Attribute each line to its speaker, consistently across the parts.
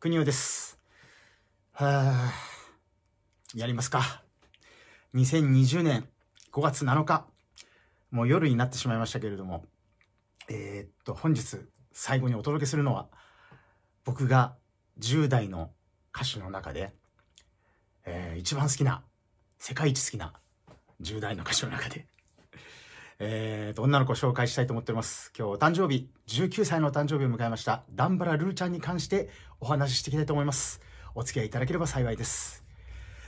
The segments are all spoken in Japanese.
Speaker 1: 国尾です。はあ、やりますか。2020年5月7日、もう夜になってしまいましたけれども、えー、っと、本日最後にお届けするのは、僕が10代の歌手の中で、えー、一番好きな、世界一好きな10代の歌手の中で、えーと、女の子を紹介したいと思っております。今日お誕生日、19歳のお誕生日を迎えました、ダンバラルーちゃんに関してお話ししていきたいと思います。お付き合いいただければ幸いです。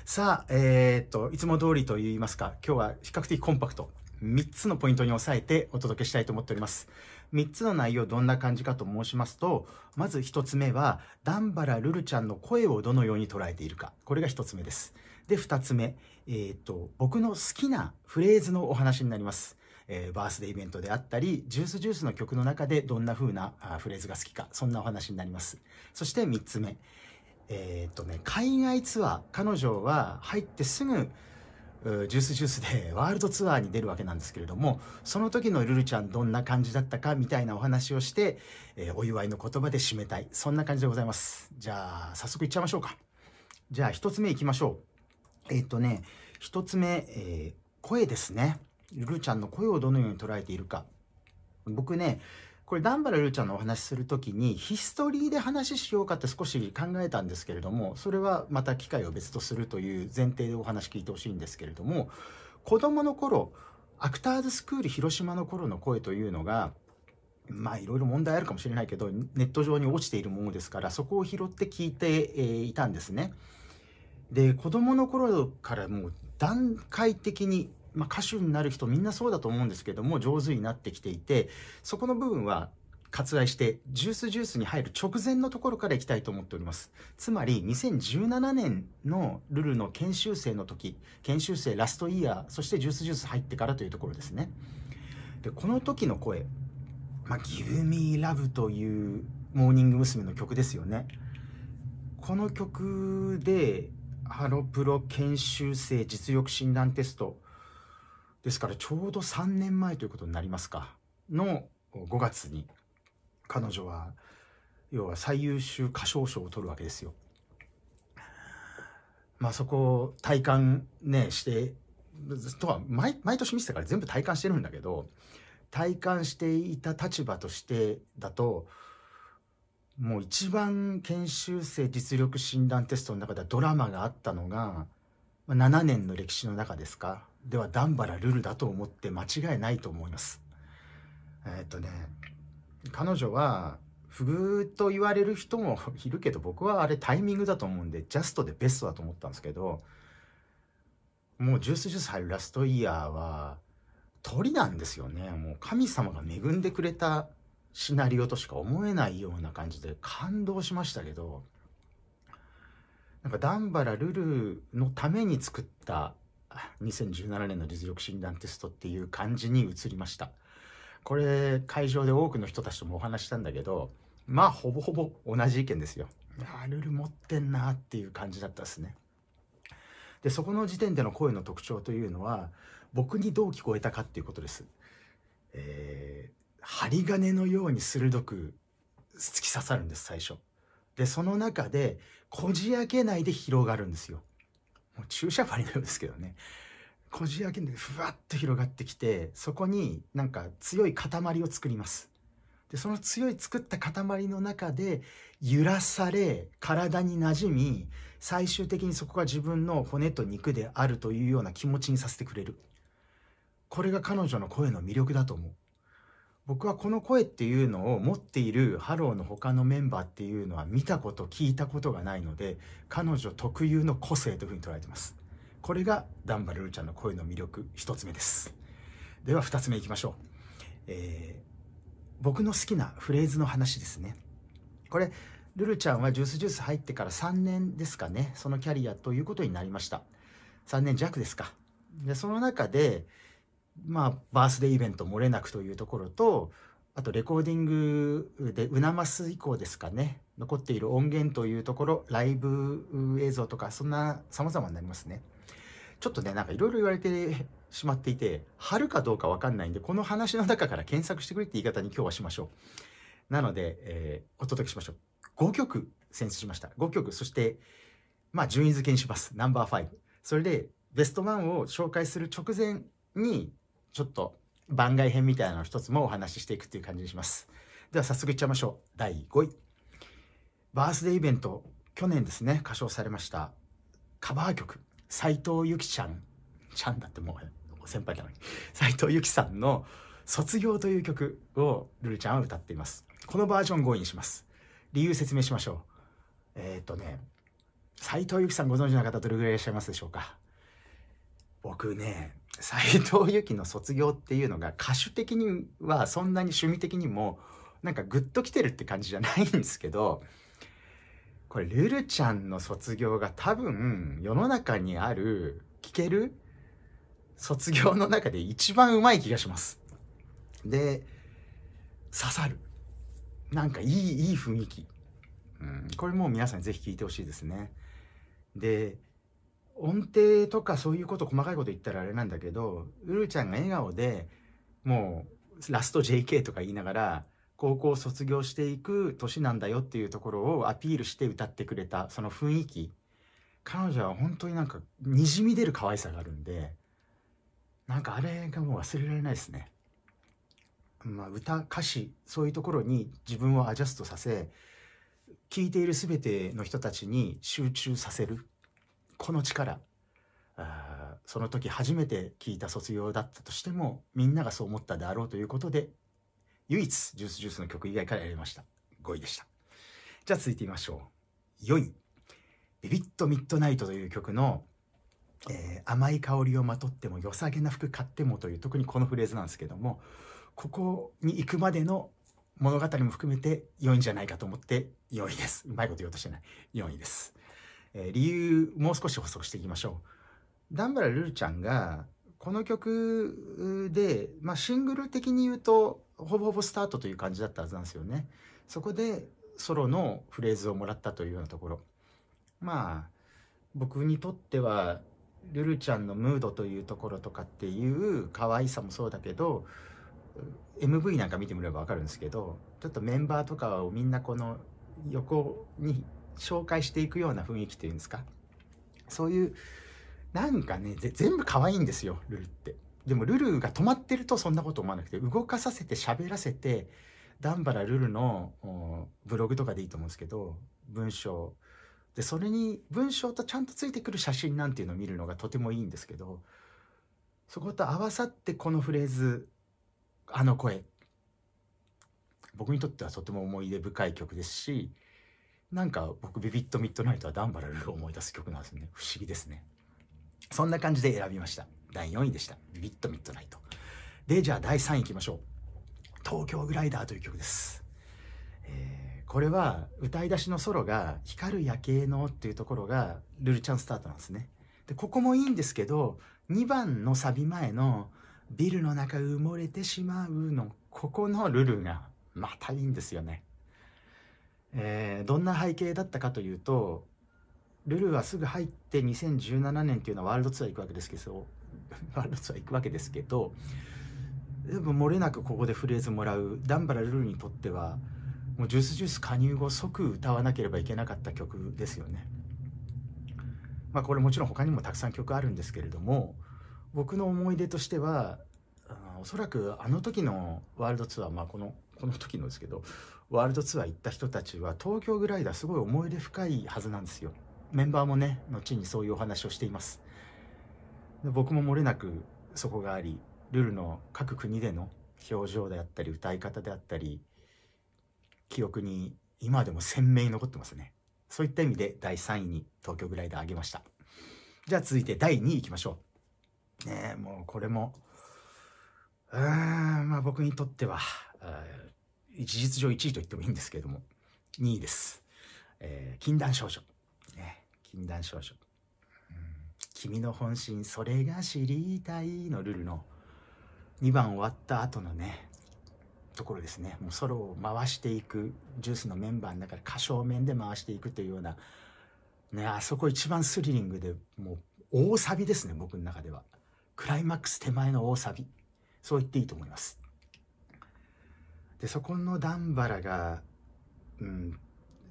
Speaker 1: さあ、えーと、いつも通りと言いますか、今日は比較的コンパクト。3つのポイントに押さえてお届けしたいと思っております。3つの内容どんな感じかと申しますと、まず1つ目は、ダンバラルルちゃんの声をどのように捉えているか。これが1つ目です。で、2つ目、えっ、と、僕の好きなフレーズのお話になります。えー、バースデーイベントであったり、ジュースジュースの曲の中でどんな風なフレーズが好きか、そんなお話になります。そして3つ目。えー、っとね、海外ツアー。彼女は入ってすぐ、ジュースジュースでワールドツアーに出るわけなんですけれども、その時のルルちゃんどんな感じだったかみたいなお話をして、えー、お祝いの言葉で締めたい。そんな感じでございます。じゃあ、早速いっちゃいましょうか。じゃあ、一つ目いきましょう。えー、っとね、一つ目、えー、声ですね。ルーちゃんの声をどのように捉えているか。僕ね、これ、段原ルーちゃんのお話しするときに、ヒストリーで話しようかって少し考えたんですけれども、それはまた機会を別とするという前提でお話聞いてほしいんですけれども、子供の頃、アクターズスクール広島の頃の声というのが、まあいろいろ問題あるかもしれないけど、ネット上に落ちているものですから、そこを拾って聞いて、えー、いたんですね。で、子供の頃からもう段階的にまあ、歌手になる人みんなそうだと思うんですけども上手になってきていてそこの部分は割愛してジュースジュースに入る直前のところからいきたいと思っておりますつまり2017年のルルの研修生の時研修生ラストイヤーそしてジュースジュース入ってからというところですねでこの時の声「まあ、Give Me Love」というモーニング娘。の曲ですよねこの曲でハロプロ研修生実力診断テストですからちょうど3年前ということになりますかの5月に彼女は要は最優秀歌唱賞を取るわけですよ。まあそこを体感ねしてとは毎年見てたから全部体感してるんだけど体感していた立場としてだともう一番研修生実力診断テストの中ではドラマがあったのが7年の歴史の中ですかではバラルルだと思って間違いないと思います。えー、っとね、彼女は不遇と言われる人もいるけど僕はあれタイミングだと思うんでジャストでベストだと思ったんですけどもうジュースジュース入るラストイヤーは鳥なんですよねもう神様が恵んでくれたシナリオとしか思えないような感じで感動しましたけどなんかバラルルのために作った2017年の実力診断テストっていう感じに移りました。これ会場で多くの人たちともお話したんだけど、まあほぼほぼ同じ意見ですよ。あルル持ってんなっていう感じだったですね。で、そこの時点での声の特徴というのは、僕にどう聞こえたかっていうことです。えー、針金のように鋭く突き刺さるんです、最初。で、その中で、こじ開けないで広がるんですよ。もう注射針のようですけどねこじ開けんでふわっと広がってきてそこになんか強い塊を作りますでその強い作った塊の中で揺らされ体に馴染み最終的にそこが自分の骨と肉であるというような気持ちにさせてくれるこれが彼女の声の魅力だと思う僕はこの声っていうのを持っているハローの他のメンバーっていうのは見たこと聞いたことがないので彼女特有の個性というふうに捉えてますこれがダンバルルちゃんの声の魅力1つ目ですでは2つ目いきましょう、えー、僕の好きなフレーズの話ですねこれルルちゃんはジュースジュース入ってから3年ですかねそのキャリアということになりました3年弱ですかでその中でまあ、バースデーイベント漏れなくというところと、あとレコーディングで、うなます以降ですかね、残っている音源というところ、ライブ映像とか、そんな様々になりますね。ちょっとね、なんかいろいろ言われてしまっていて、春かどうかわかんないんで、この話の中から検索してくれって言い方に今日はしましょう。なので、えー、お届けしましょう。5曲選出しました。5曲、そして、まあ、順位付けにします。ナンバー5。それで、ベストワンを紹介する直前にちょっと番外編みたいなの一つもお話ししていくっていう感じにします。では早速いっちゃいましょう。第5位。バースデーイベント、去年ですね、歌唱されました。カバー曲、斎藤由貴ちゃん、ちゃんだってもう先輩なのに、斎藤由貴さんの卒業という曲をルルちゃんは歌っています。このバージョン5位にします。理由説明しましょう。えー、っとね、斎藤由貴さんご存知の方どれぐらいいらっしゃいますでしょうか僕ね、斎藤由貴の卒業っていうのが歌手的にはそんなに趣味的にもなんかグッときてるって感じじゃないんですけどこれルルちゃんの卒業が多分世の中にある聞ける卒業の中で一番うまい気がします。で刺さるなんかいいいい雰囲気、うん、これもう皆さん是非聴いてほしいですね。で音程とかそういうこと細かいこと言ったらあれなんだけどうるちゃんが笑顔でもうラスト JK とか言いながら高校を卒業していく年なんだよっていうところをアピールして歌ってくれたその雰囲気彼女は本当になんかにじみ出る可愛さがあるんでなんかあれがもう忘れられないですね。まあ、歌歌詞そういうところに自分をアジャストさせ聴いている全ての人たちに集中させるこの力あその時初めて聞いた卒業だったとしてもみんながそう思ったであろうということで唯一ジュースジュースの曲以外からやりました5位でしたじゃあ続いてみましょう4位「ビビットミッドナイト」という曲の「えー、甘い香りをまとっても良さげな服買っても」という特にこのフレーズなんですけどもここに行くまでの物語も含めて4位じゃないかと思って4位ですうまいこと言おうとしてない4位ですえ理由もう少し補足していきましょう。ダンバラルルちゃんがこの曲で、まあ、シングル的に言うとほぼほぼスタートという感じだったはずなんですよね。そこでソロのフレーズをもらったというようなところ。まあ僕にとってはルルちゃんのムードというところとかっていう可愛さもそうだけど MV なんか見てもらえば分かるんですけどちょっとメンバーとかをみんなこの横に紹介していくような雰囲気っていうんですかそういうなんかね全部可愛いんですよルルってでもルルが止まってるとそんなこと思わなくて動かさせて喋らせてダンバラルルのブログとかでいいと思うんですけど文章でそれに文章とちゃんとついてくる写真なんていうのを見るのがとてもいいんですけどそこと合わさってこのフレーズ「あの声」僕にとってはとても思い出深い曲ですしなんか僕ビビットミッドナイトはダンバラルーを思い出す曲なんですね。不思議ですね。そんな感じで選びました。第4位でした。ビビットミッドナイト。で、じゃあ第3位いきましょう。東京グライダーという曲です。えー、これは歌い出しのソロが光る夜景のっていうところがルルちゃんスタートなんですね。で、ここもいいんですけど、2番のサビ前のビルの中埋もれてしまうの、ここのルルがまたいいんですよね。えー、どんな背景だったかというとルルはすぐ入って2017年っていうのはワールドツアー行くわけですけど ワールドツアー行くわけですけどでも漏れなくここでフレーズもらうダンバラルルにとってはもうジュースジュース加入後即歌わなければいけなかった曲ですよね。まあ、これもちろん他にもたくさん曲あるんですけれども僕の思い出としてはおそらくあの時のワールドツアーまあこのこの時のですけどワールドツアー行った人たちは東京グライダーすごい思い出深いはずなんですよメンバーもね後にそういうお話をしていますで僕も漏れなくそこがありルルの各国での表情であったり歌い方であったり記憶に今でも鮮明に残ってますねそういった意味で第3位に東京グライダーあげましたじゃあ続いて第2位いきましょうねえもうこれもうーんまあ僕にとっては事実上1位と言ってもいいんですけれども、2位です。えー、禁断少女。ね、禁断うん。君の本心、それが知りたいのルールの2番終わった後のね、ところですね。もうソロを回していく、ジュースのメンバーの中で歌唱面で回していくというような、ね、あそこ一番スリリングで、もう大サビですね、僕の中では。クライマックス手前の大サビ。そう言っていいと思います。でそこの段原がうん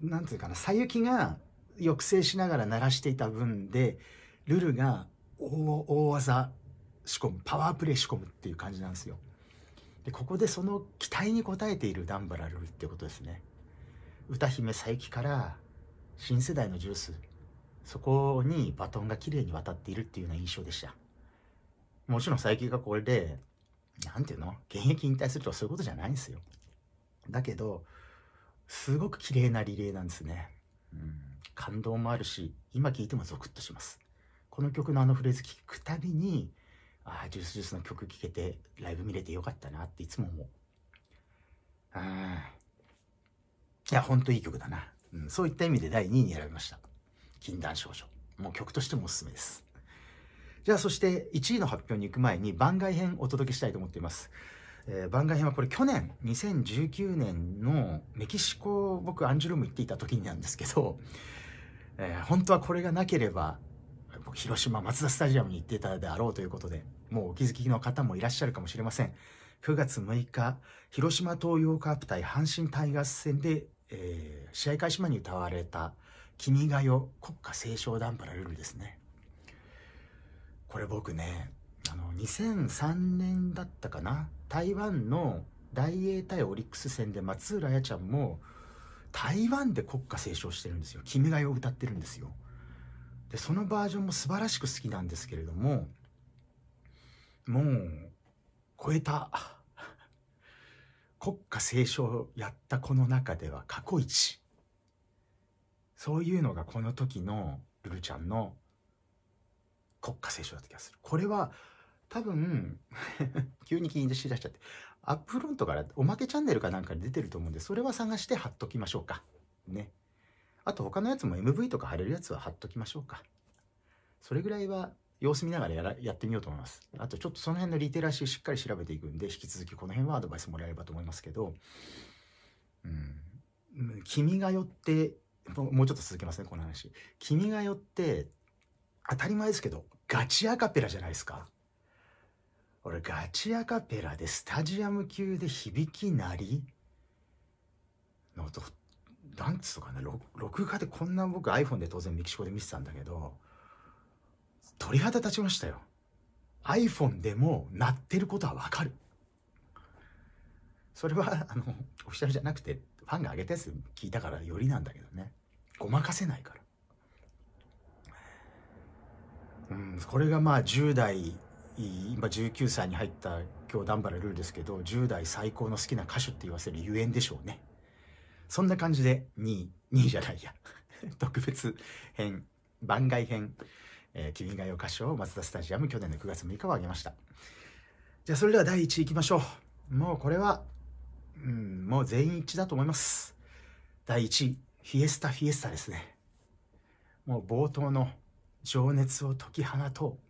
Speaker 1: なんていうかな佐ゆが抑制しながら鳴らしていた分でルルが大大技仕込むパワープレイ仕込むっていう感じなんですよ。でここでその期待に応えている段原ルルってことですね。歌姫佐伯から新世代のジュースそこにバトンが綺麗に渡っているっていうような印象でした。もちろん佐伯がこれで何ていうの現役引退するとかそういうことじゃないんですよ。だけど、すごく綺麗なリレーなんですね。うん、感動もあるし、今聴いてもゾクッとします。この曲のあのフレーズ聞くたびに、ああ、ジュースジュースの曲聴けて、ライブ見れてよかったなっていつも思う。うん。いや、ほんといい曲だな。うん、そういった意味で第2位に選びました。禁断少女。もう曲としてもおすすめです。じゃあそして1位の発表に行く前に番外編お届けしたいと思っています。えー、番外編はこれ去年2019年のメキシコ僕アンジュルム行っていた時になんですけど、えー、本当はこれがなければ僕広島マツダスタジアムに行ってたであろうということでもうお気づきの方もいらっしゃるかもしれません9月6日広島東洋カープ対阪神タイガース戦で、えー、試合開始前に歌われた「君が代国家斉唱ダンパラルール」ですねこれ僕ねあの2003年だったかな台湾の大英対オリックス戦で松浦彩ちゃんも台湾で国歌斉唱してるんですよ「君が代」を歌ってるんですよでそのバージョンも素晴らしく好きなんですけれどももう超えた国歌斉唱やった子の中では過去一そういうのがこの時のルルちゃんの国歌斉唱だった気がするこれは多分 急に気にしだしちゃって、アップフロントからおまけチャンネルかなんかに出てると思うんで、それは探して貼っときましょうか。ね。あと他のやつも MV とか貼れるやつは貼っときましょうか。それぐらいは様子見ながらやらやってみようと思います。あとちょっとその辺のリテラシーしっかり調べていくんで、引き続きこの辺はアドバイスもらえればと思いますけど、うん、君が寄って、もうちょっと続けますね、この話。君がよって、当たり前ですけど、ガチアカペラじゃないですか。これガチアカペラでスタジアム級で響きなりの音なんつうかな録画でこんな僕 iPhone で当然メキシコで見てたんだけど鳥肌立ちましたよ iPhone でも鳴ってることはわかるそれはあのオフィシャルじゃなくてファンが上げたやつ聞いたからよりなんだけどねごまかせないからうんこれがまあ10代今19歳に入った今日ダンバラルールですけど10代最高の好きな歌手って言わせるゆえんでしょうねそんな感じで2位2位じゃないや 特別編番外編「えー、君が代」歌唱をマツダスタジアム去年の9月6日を挙げましたじゃあそれでは第1位いきましょうもうこれは、うん、もう全員一致だと思います第1位フィエスタフィエスタですねもう冒頭の情熱を解き放とう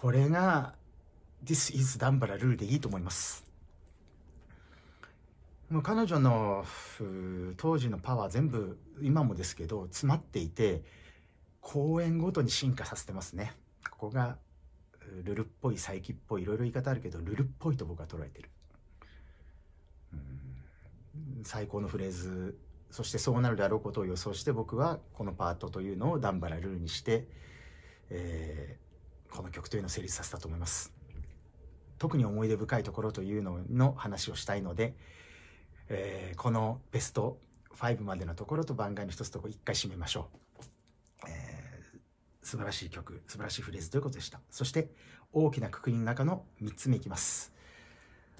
Speaker 1: これが This is ダンバラルーでいいと思います。もう彼女の当時のパワー全部今もですけど詰まっていて公演ごとに進化させてますね。ここがルルっぽい佐伯っぽいいろいろ言い方あるけどルルっぽいと僕は捉えてる。最高のフレーズそしてそうなるであろうことを予想して僕はこのパートというのをダンバラルーにして、えこの曲というのを成立させたと思います特に思い出深いところというのの話をしたいので、えー、このベスト5までのところと番外の一つとこ一回締めましょう、えー、素晴らしい曲素晴らしいフレーズということでしたそして大きなくりの中の3つ目いきます、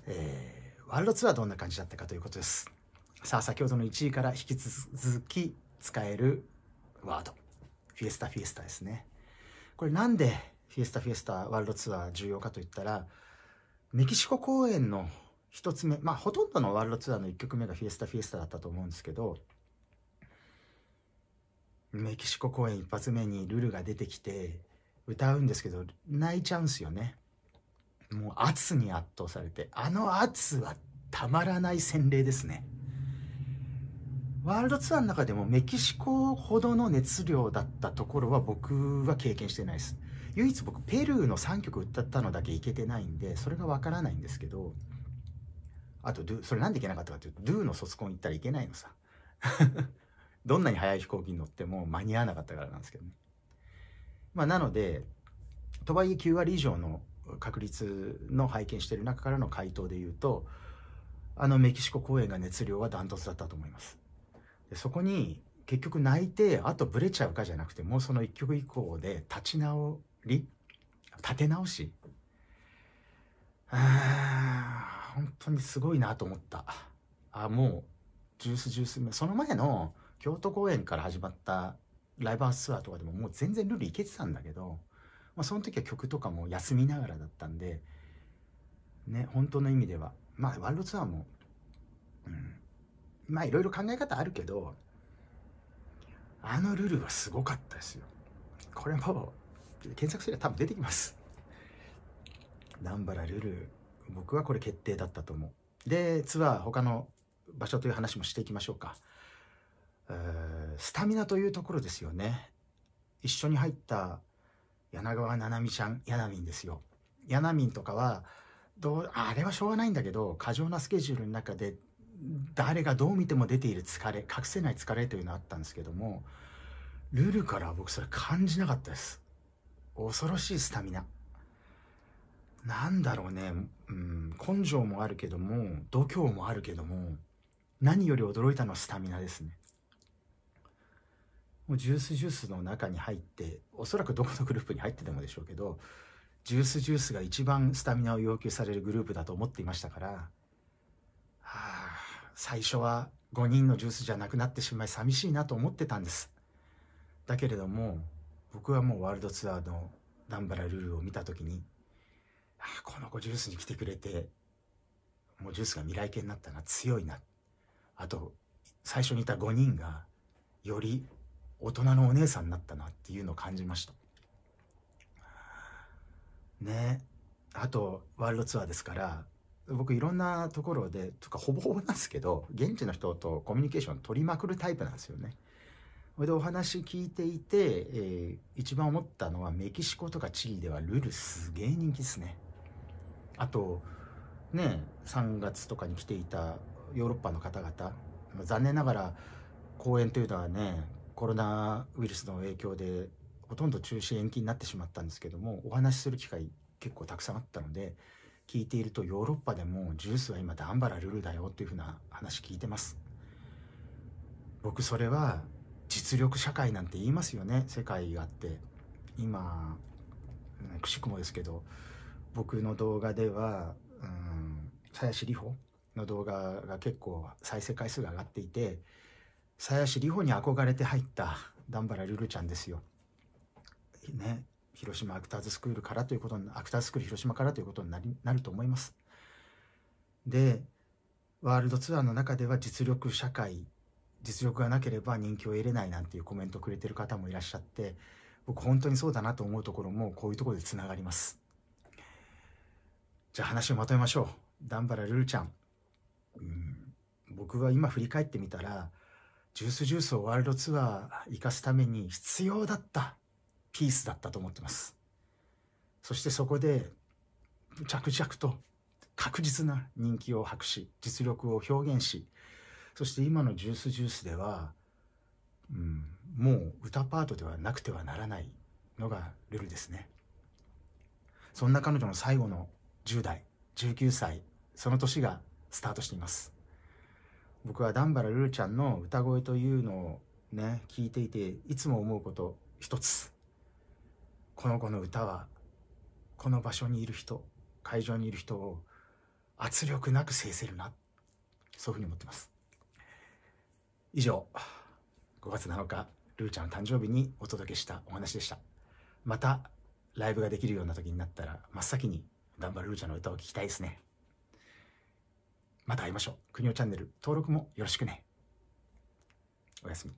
Speaker 1: えー、ワールドツアーどんな感じだったかということですさあ先ほどの1位から引き続き使えるワードフィエスタフィエスタですねこれなんでフィエスタフィエスタワールドツアー重要かといったら、メキシコ公演の1つ目、まあほとんどのワールドツアーの1曲目がフィエスタフィエスタだったと思うんですけど、メキシコ公演一発目にルルが出てきて、歌うんですけど、泣いちゃうんすよね。もう圧に圧倒されて、あの圧はたまらない洗礼ですね。ワールドツアーの中でもメキシコほどの熱量だったところは僕は経験してないです。唯一僕ペルーの3曲歌ったのだけいけてないんでそれがわからないんですけどあとそれなんでいけなかったかっていうとドゥの卒コン行ったらいけないのさ どんなに速い飛行機に乗っても間に合わなかったからなんですけどねまあなのでとはいえ9割以上の確率の拝見してる中からの回答で言うとあのメキシコ公演が熱量はダントツだったと思いますでそこに結局泣いてあとブレちゃうかじゃなくてもうその1曲以降で立ち直り立て直しあ本当にすごいなと思ったあもうジュースジュースその前の京都公演から始まったライブハウスツアーとかでももう全然ルールいけてたんだけど、まあ、その時は曲とかも休みながらだったんでね本当の意味ではまあワールドツアーも、うん、まあいろいろ考え方あるけどあのルールはすごかったですよこれもって検索すれば多分出てきます。南原ルル、僕はこれ決定だったと思う。で、ツアー、他の場所という話もしていきましょうか。うスタミナというところですよね。一緒に入った柳川七海ちゃん、柳民ですよ。柳民とかは、どう、あれはしょうがないんだけど、過剰なスケジュールの中で、誰がどう見ても出ている疲れ、隠せない疲れというのあったんですけども、ルルから僕それ感じなかったです。恐ろしいスタミナなんだろうね、うん、根性もあるけども度胸もあるけども何より驚いたのはスタミナですねもうジュースジュースの中に入っておそらくどこのグループに入っててもでしょうけどジュースジュースが一番スタミナを要求されるグループだと思っていましたから、はあ、最初は5人のジュースじゃなくなってしまい寂しいなと思ってたんですだけれども僕はもうワールドツアーのダ原ラルールを見た時にああこの子ジュースに来てくれてもうジュースが未来系になったな強いなあと最初にいた5人がより大人のお姉さんになったなっていうのを感じましたねあとワールドツアーですから僕いろんなところでとかほぼほぼなんですけど現地の人とコミュニケーション取りまくるタイプなんですよねそれでお話聞いていて、えー、一番思ったのはメキシコとかチリではルルすげえ人気ですねあとね3月とかに来ていたヨーロッパの方々残念ながら公演というのはねコロナウイルスの影響でほとんど中止延期になってしまったんですけどもお話しする機会結構たくさんあったので聞いているとヨーロッパでもジュースは今ダンバラルルだよっていうふうな話聞いてます僕それは実力社会なんて言いますよね世界があって今くしくもですけど僕の動画ではうん林里穂の動画が結構再生回数が上がっていて鞘師里穂に憧れて入った段原ルルちゃんですよ。ね広島アクターズスクールからということにアクターズスクール広島からということになりなると思います。でワールドツアーの中では実力社会実力がなければ人気を得れないなんていうコメントをくれてる方もいらっしゃって僕本当にそうだなと思うところもこういうところでつながりますじゃあ話をまとめましょう段原ルルちゃん、うん、僕は今振り返ってみたらジュースジュースをワールドツアー生かすために必要だったピースだったと思ってますそしてそこで着々と確実な人気を博し実力を表現しそして今のジュースジュースでは、うん、もう歌パートではなくてはならないのがルルですねそんな彼女の最後の10代19歳その年がスタートしています僕は段原ルルちゃんの歌声というのをね聞いていていつも思うこと一つこの子の歌はこの場所にいる人会場にいる人を圧力なく制せるなそういうふうに思ってます以上、5月7日、ルーちゃんの誕生日にお届けしたお話でした。また、ライブができるような時になったら、真っ先に、ダンバルーちゃんの歌を聴きたいですね。また会いましょう。くにおチャンネル登録もよろしくね。おやすみ。